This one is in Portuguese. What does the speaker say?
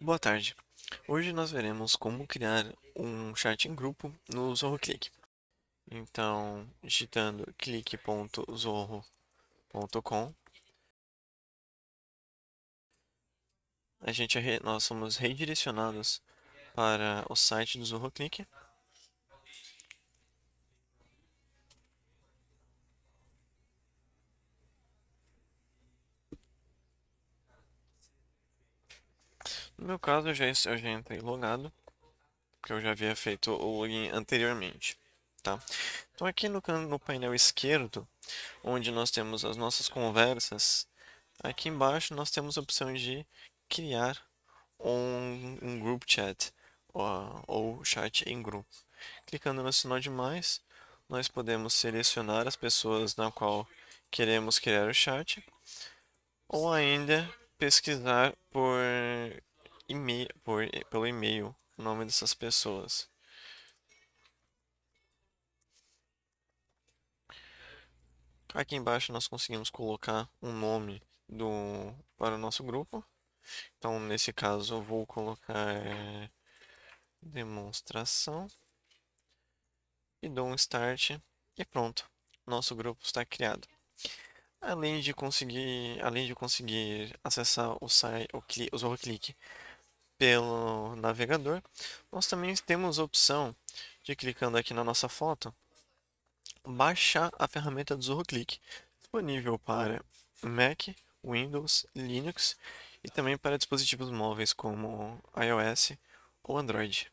Boa tarde. Hoje nós veremos como criar um chat em grupo no Click. Então, digitando click.zorro.com, a gente nós somos redirecionados para o site do Click. No meu caso, eu já, eu já entrei logado, porque eu já havia feito o login anteriormente. Tá? Então aqui no, no painel esquerdo, onde nós temos as nossas conversas, aqui embaixo nós temos a opção de criar um, um group chat ou, ou chat em grupo. Clicando no sinal de mais, nós podemos selecionar as pessoas na qual queremos criar o chat ou ainda pesquisar por e-mail, por, pelo e-mail o nome dessas pessoas. Aqui embaixo nós conseguimos colocar um nome do, para o nosso grupo. Então, nesse caso, eu vou colocar é, demonstração e dou um start e pronto, nosso grupo está criado. Além de conseguir, além de conseguir acessar o site, o, o clique pelo navegador, nós também temos a opção de clicando aqui na nossa foto, baixar a ferramenta do ZorroClick, disponível para Mac, Windows, Linux e também para dispositivos móveis como iOS ou Android.